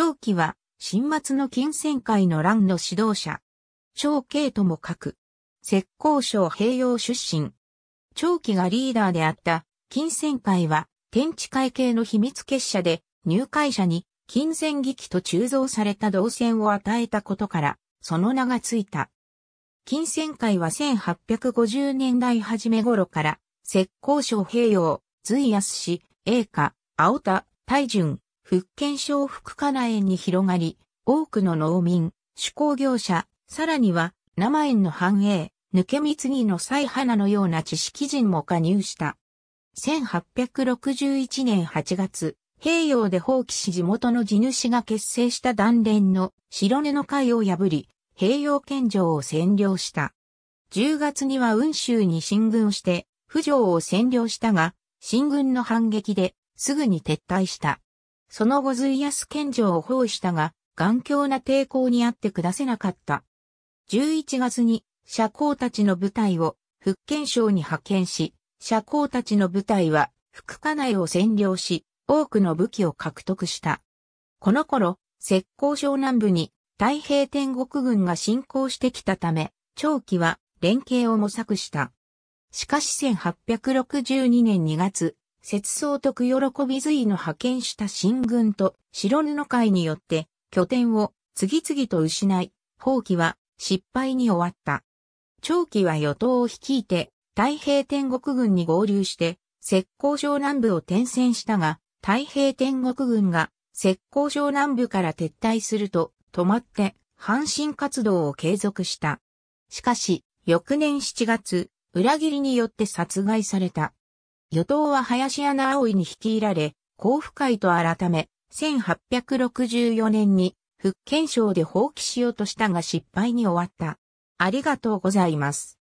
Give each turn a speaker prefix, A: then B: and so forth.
A: 長期は、新末の金銭会の乱の指導者。長慶とも書く。浙江省併用出身。長期がリーダーであった金銭会は、天地会系の秘密結社で、入会者に金銭劇と鋳造された動線を与えたことから、その名がついた。金銭会は1850年代初め頃から、浙江省併用、随安氏、英華、青田、大順、福建省福加内園に広がり、多くの農民、手工業者、さらには生園の繁栄、抜け蜜ぎの菜花のような知識人も加入した。1861年8月、平洋で放棄し地元の地主が結成した断連の白根の会を破り、平洋県城を占領した。10月には雲州に進軍して、府城を占領したが、進軍の反撃ですぐに撤退した。その後随安県城を包囲したが、頑強な抵抗にあって下せなかった。11月に、社交たちの部隊を福建省に派遣し、社交たちの部隊は福家内を占領し、多くの武器を獲得した。この頃、石膏省南部に太平天国軍が侵攻してきたため、長期は連携を模索した。しかし1862年2月、節操徳喜び随の派遣した新軍と白布会によって拠点を次々と失い、放棄は失敗に終わった。長期は与党を率いて太平天国軍に合流して石膏城南部を転戦したが、太平天国軍が石膏城南部から撤退すると止まって阪神活動を継続した。しかし、翌年7月、裏切りによって殺害された。与党は林穴葵に率いられ、交付会と改め、1864年に福建省で放棄しようとしたが失敗に終わった。ありがとうございます。